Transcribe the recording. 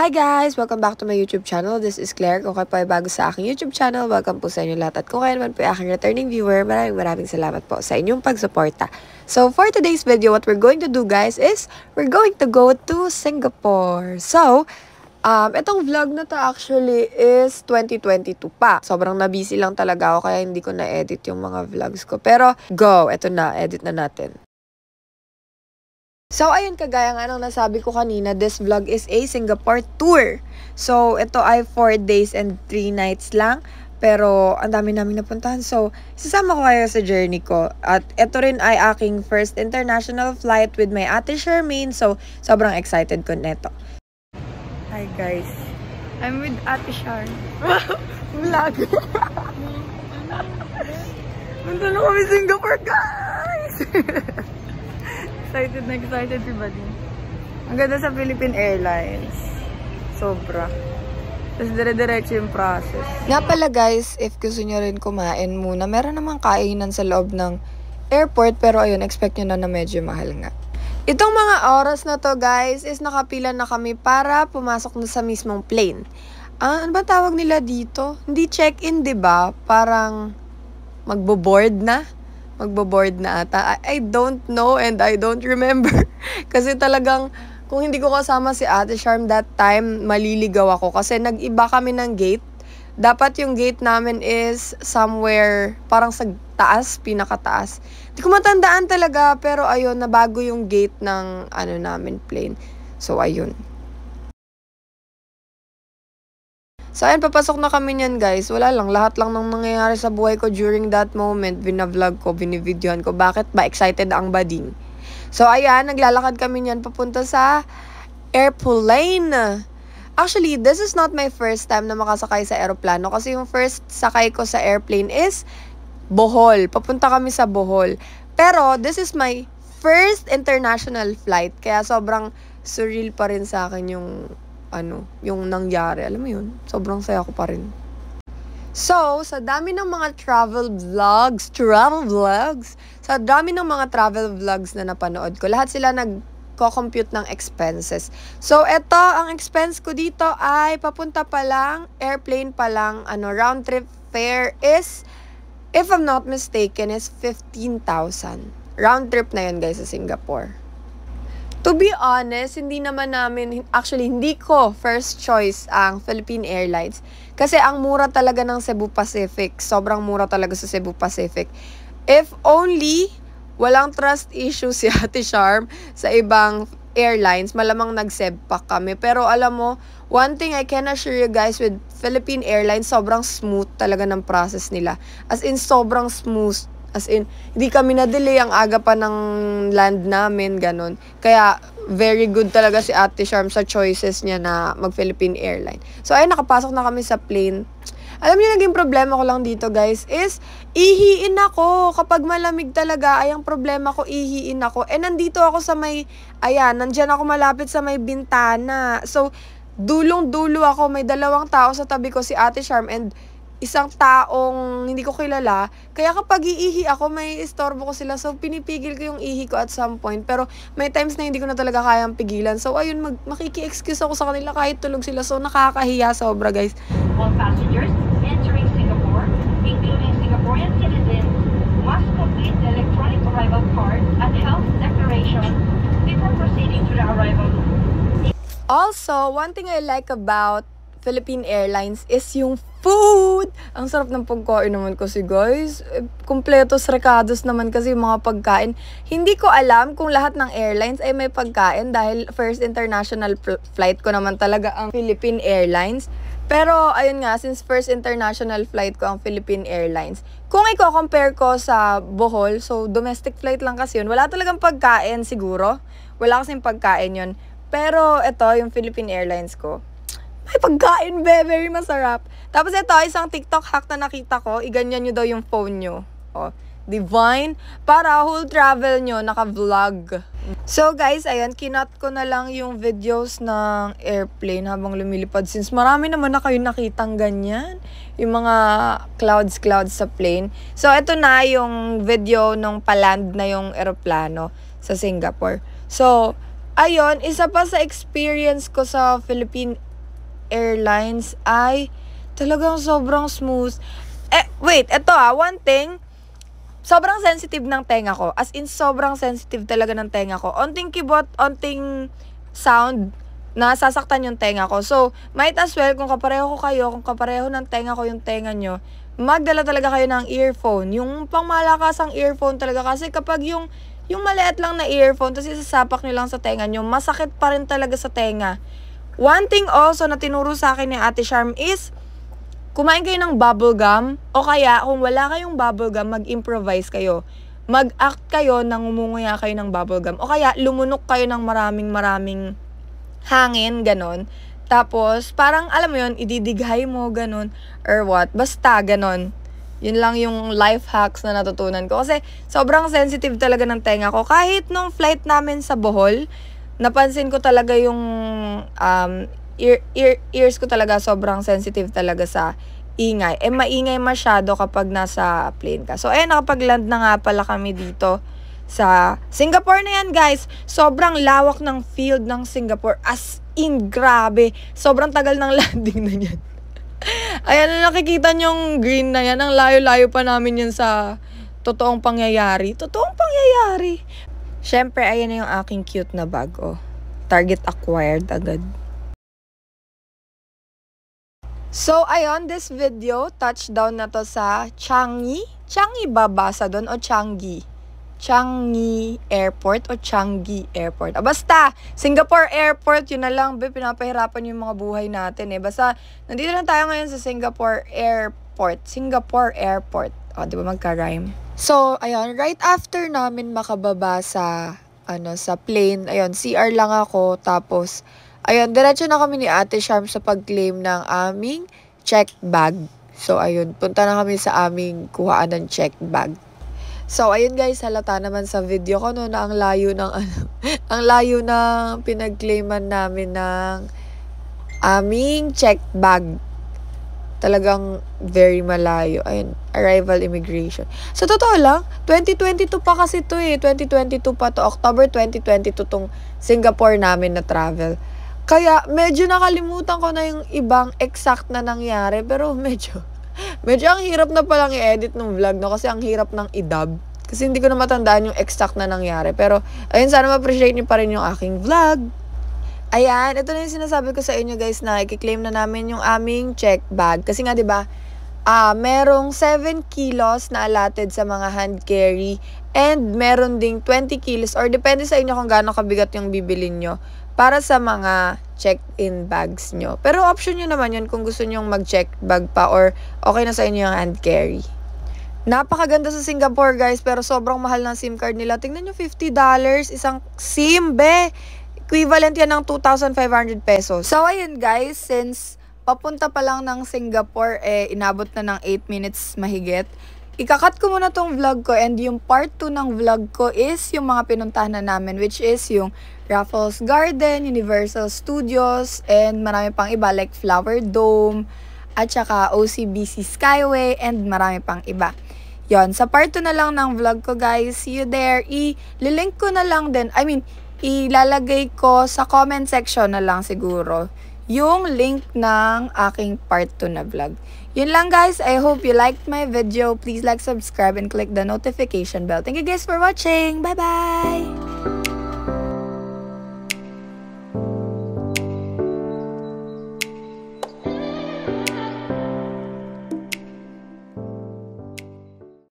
Hi guys! Welcome back to my YouTube channel. This is Claire. Kung kayo po ay bago sa aking YouTube channel, welcome po sa inyo lahat. At kung kayo naman po ay aking returning viewer, maraming maraming salamat po sa inyong pagsuporta. So for today's video, what we're going to do guys is we're going to go to Singapore. So, um, itong vlog na to actually is 2022 pa. Sobrang nabisi lang talaga ako kaya hindi ko na-edit yung mga vlogs ko. Pero go! Ito na, edit na natin. So ayun kagaya nga ng nasabi ko kanina, this vlog is a Singapore tour. So ito ay 4 days and 3 nights lang. Pero ang dami namin napuntahan. So, sasama ko kayo sa journey ko. At ito rin ay aking first international flight with my ate Charmaine. So, sobrang excited ko neto. Hi guys. I'm with ate Char. Vlog. Nandun kami Singapore guys! Excited na excited si Badin. Ang ganda sa Philippine Airlines. Sobra. Tapos dire-diretso yung process. Nga pala guys, if gusto nyo rin kumain muna, meron namang kainan sa loob ng airport. Pero ayun, expect nyo na na medyo mahal nga. Itong mga oras na to guys is nakapila na kami para pumasok na sa mismong plane. Ah, ano ba tawag nila dito? Hindi check-in, ba diba? Parang magbo-board na magbo-board na ata. I, I don't know and I don't remember. kasi talagang, kung hindi ko kasama si Ate Charm that time, maliligaw ako. Kasi nag-iba kami ng gate. Dapat yung gate namin is somewhere, parang sa taas, pinakataas. Hindi ko matandaan talaga, pero ayun, nabago yung gate ng ano namin, plane. So, ayun. So, ayan, papasok na kami niyan, guys. Wala lang. Lahat lang ng nangyayari sa buhay ko during that moment, binavlog ko, binivideohan ko. Bakit ba? Excited ang bading. So, ayan, naglalakad kami niyan papunta sa airplane. Actually, this is not my first time na makasakay sa aeroplano kasi yung first sakay ko sa airplane is Bohol. Papunta kami sa Bohol. Pero, this is my first international flight. Kaya sobrang surreal pa rin sa akin yung ano, yung nangyari. Alam mo yun? Sobrang saya ko pa rin. So, sa dami ng mga travel vlogs, travel vlogs, sa dami ng mga travel vlogs na napanood ko, lahat sila nagko-compute ng expenses. So, eto, ang expense ko dito ay papunta pa lang, airplane pa lang, ano, round trip fare is, if I'm not mistaken, is 15,000. Round trip na yun, guys, sa Singapore. To be honest, hindi naman namin, actually hindi ko first choice ang Philippine Airlines. Kasi ang mura talaga ng Cebu Pacific. Sobrang mura talaga sa Cebu Pacific. If only walang trust issue si Ate Charm sa ibang airlines, malamang nag pa kami. Pero alam mo, one thing I can assure you guys with Philippine Airlines, sobrang smooth talaga ng process nila. As in, sobrang smooth As in, hindi kami na-delay ang aga pa ng land namin, ganun. Kaya, very good talaga si Ate Charm sa choices niya na mag-Philippine Airline. So, ayun, nakapasok na kami sa plane. Alam niyo, naging problema ko lang dito, guys, is ihiin ako. Kapag malamig talaga, ay ang problema ko, ihiin ako. And eh, nandito ako sa may, ayan, nandyan ako malapit sa may bintana. So, dulong-dulo ako. May dalawang tao sa tabi ko, si Ate Charm and isang taong hindi ko kilala. Kaya kapag iihi ako, may istorbo ko sila. So, pinipigil ko yung ihi ko at some point. Pero, may times na hindi ko na talaga kayang pigilan. So, ayun, mag makiki-excuse ako sa kanila kahit tulog sila. So, nakakahiya sobra, guys. All passengers entering Singapore, including Singaporean citizens, must complete electronic arrival card and health declaration before proceeding to the arrival. Also, one thing I like about Philippine Airlines is yung food! Ang sarap ng pagkain naman kasi guys. Eh, Kompletos rekados naman kasi yung mga pagkain. Hindi ko alam kung lahat ng airlines ay may pagkain dahil first international flight ko naman talaga ang Philippine Airlines. Pero ayun nga, since first international flight ko ang Philippine Airlines, kung i-compare ko sa Bohol, so domestic flight lang kasi yun, wala talagang pagkain siguro. Wala kasing pagkain yun. Pero ito, yung Philippine Airlines ko, may pagkain, be. Very masarap. Tapos ito, isang TikTok hack na nakita ko. Iganyan nyo daw yung phone nyo. O, oh, divine. Para whole travel nyo, naka-vlog. So guys, ayan, kinat ko na lang yung videos ng airplane habang lumilipad. Since marami naman na kayo nakitang ganyan. Yung mga clouds-clouds sa plane. So ito na yung video nung paland na yung aeroplano sa Singapore. So, ayun, isa pa sa experience ko sa Philippine airlines ay talagang sobrang smooth. Eh, wait, eto ah, one thing, sobrang sensitive ng tenga ko. As in, sobrang sensitive talaga ng tenga ko. Onting kibot, onting sound, na sasaktan yung tenga ko. So, might as well, kung kapareho ko kayo, kung kapareho ng tenga ko yung tenga nyo, magdala talaga kayo ng earphone. Yung pangmalakas ang earphone talaga kasi kapag yung yung maliit lang na earphone, tapos isasapak nyo lang sa tenga nyo, masakit pa rin talaga sa tenga. One thing also na tinuro sa akin ni Ate Charm is, kumain kayo ng bubble gum o kaya kung wala kayong bubble gum, mag-improvise kayo. Mag-act kayo nang umunguya kayo ng bubble gum o kaya lumunok kayo ng maraming maraming hangin, ganon. Tapos, parang alam mo yun, ididighay mo, ganon, or what. Basta, ganon. Yun lang yung life hacks na natutunan ko. Kasi, sobrang sensitive talaga ng tenga ko. Kahit nung flight namin sa Bohol, napansin ko talaga yung um, ear, ear, ears ko talaga sobrang sensitive talaga sa ingay. Eh, maingay masyado kapag nasa plane ka. So, ayan, nakapag-land na nga pala kami dito sa Singapore na yan, guys. Sobrang lawak ng field ng Singapore. As in, grabe. Sobrang tagal ng landing na yan. Ayan, nakikita yung green na yan. Ang layo-layo pa namin yan sa totoong pangyayari. Totoong pangyayari. Siyempre, ayan na yung aking cute na bago. Oh. Target acquired agad. So, ayon, this video, touchdown na to sa Changi. Changi ba basa doon o Changi? Changi Airport o Changi Airport. Ah, basta, Singapore Airport, yun na lang, be, pinapahirapan yung mga buhay natin eh. Basta, nandito lang tayo ngayon sa Singapore Airport. Singapore Airport. O, oh, ah, di ba magka-rhyme? So, ayun, right after namin makababa sa, ano, sa plane, ayun, CR lang ako, tapos, ayun, diretso na kami ni Ate Sharm sa pag-claim ng aming check bag. So, ayun, punta na kami sa aming kuhaan ng check bag. So, ayun guys, halata naman sa video ko no, na ang layo ng, ano, ang layo ng pinag-claiman namin ng aming check bag talagang very malayo. Ayun, arrival immigration. Sa so, totoo lang, 2022 pa kasi to eh. 2022 pa to. October 2022 tong Singapore namin na travel. Kaya medyo nakalimutan ko na yung ibang exact na nangyari. Pero medyo, medyo ang hirap na palang i-edit ng vlog no. Kasi ang hirap ng idub. Kasi hindi ko na matandaan yung exact na nangyari. Pero ayun, sana ma-appreciate niyo pa rin yung aking vlog. Ayan, ito na yung sinasabi ko sa inyo guys na i-claim na namin yung aming check bag. Kasi nga 'di ba, uh, merong 7 kilos na allotted sa mga hand carry and meron ding 20 kilos or depende sa inyo kung gaano kabigat yung bibilin nyo para sa mga check-in bags nyo. Pero option nyo naman yun kung gusto nyong mag-check bag pa or okay na sa inyo yung hand carry. Napakaganda sa Singapore guys pero sobrang mahal ng SIM card nila. Tingnan nyo $50 isang SIM be! Equivalent yan ng 2,500 pesos. So, ayun guys, since papunta pa lang ng Singapore, eh, inabot na ng 8 minutes mahigit. Ikakat ko muna tong vlog ko and yung part 2 ng vlog ko is yung mga pinuntahan na namin which is yung Raffles Garden, Universal Studios, and marami pang iba like Flower Dome, at saka OCBC Skyway, and marami pang iba. Yon, sa part 2 na lang ng vlog ko guys. See you there. I-link ko na lang din. I mean, ilalagay ko sa comment section na lang siguro yung link ng aking part 2 na vlog. Yun lang guys. I hope you liked my video. Please like, subscribe, and click the notification bell. Thank you guys for watching. Bye-bye!